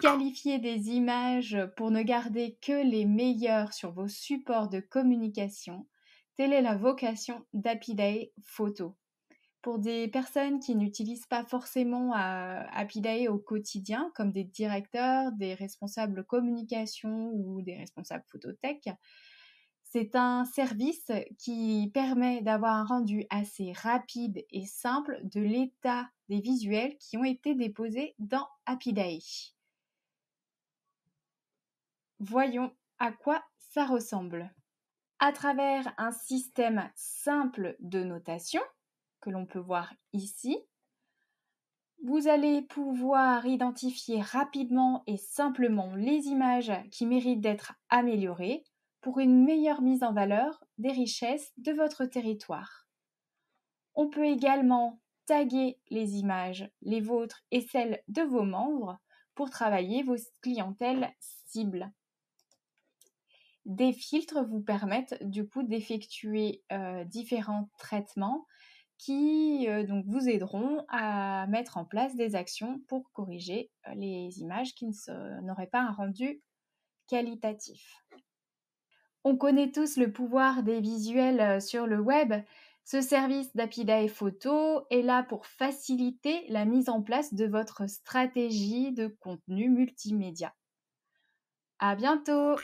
Qualifier des images pour ne garder que les meilleures sur vos supports de communication, telle est la vocation d'Apidae Photo. Pour des personnes qui n'utilisent pas forcément euh, Apidae au quotidien, comme des directeurs, des responsables communication ou des responsables phototech, c'est un service qui permet d'avoir un rendu assez rapide et simple de l'état des visuels qui ont été déposés dans Happy Day. Voyons à quoi ça ressemble. À travers un système simple de notation que l'on peut voir ici, vous allez pouvoir identifier rapidement et simplement les images qui méritent d'être améliorées pour une meilleure mise en valeur des richesses de votre territoire. On peut également taguer les images, les vôtres et celles de vos membres pour travailler vos clientèles cibles. Des filtres vous permettent du coup d'effectuer euh, différents traitements qui euh, donc vous aideront à mettre en place des actions pour corriger euh, les images qui n'auraient pas un rendu qualitatif. On connaît tous le pouvoir des visuels euh, sur le web. Ce service d'Apidae Photo est là pour faciliter la mise en place de votre stratégie de contenu multimédia. À bientôt!